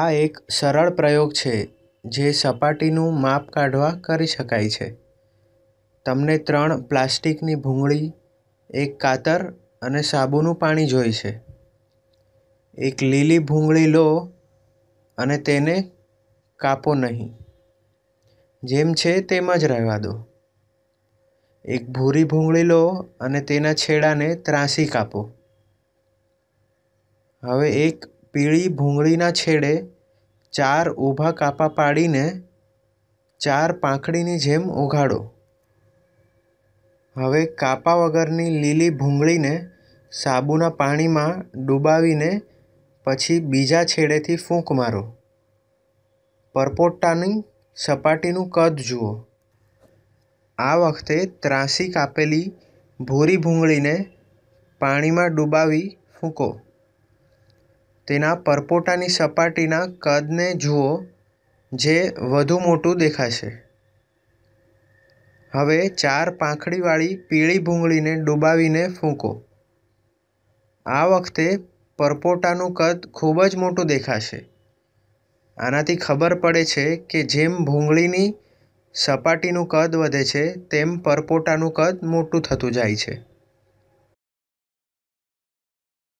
આ એક સરળ પ્રયોગ છે જે સપાટીનું માપ કાઢવા કરી શકાય છે તમને ત્રણ પ્લાસ્ટિકની ભૂંગળી એક કાતર અને સાબુનું પાણી જોઈશે એક લીલી ભૂંગળી લો અને તેને કાપો નહીં જેમ છે તેમ જ રહેવા દો એક ભૂરી ભૂંગળી લો અને તેના છેડાને ત્રાંસી કાપો હવે એક પીળી ભૂંગળીના છેડે ચાર ઊભા કાપા પાડીને ચાર પાંખડીની જેમ ઉઘાડો હવે કાપા વગરની લીલી ભૂંગળીને સાબુના પાણીમાં ડૂબાવીને પછી બીજા છેડેથી ફૂંક મારો પરપોટાની સપાટીનું કદ જુઓ આ વખતે ત્રાસી કાપેલી ભૂરી ભૂંગળીને પાણીમાં ડૂબાવી ફૂંકો તેના પરપોટાની સપાટીના કદને જુઓ જે વધુ મોટું દેખાશે હવે ચાર પાંખડીવાળી પીળી ભૂંગળીને ડૂબાવીને ફૂંકો આ વખતે પરપોટાનું કદ ખૂબ જ મોટું દેખાશે આનાથી ખબર પડે છે કે જેમ ભૂંગળીની સપાટીનું કદ વધે છે તેમ પરપોટાનું કદ મોટું થતું જાય છે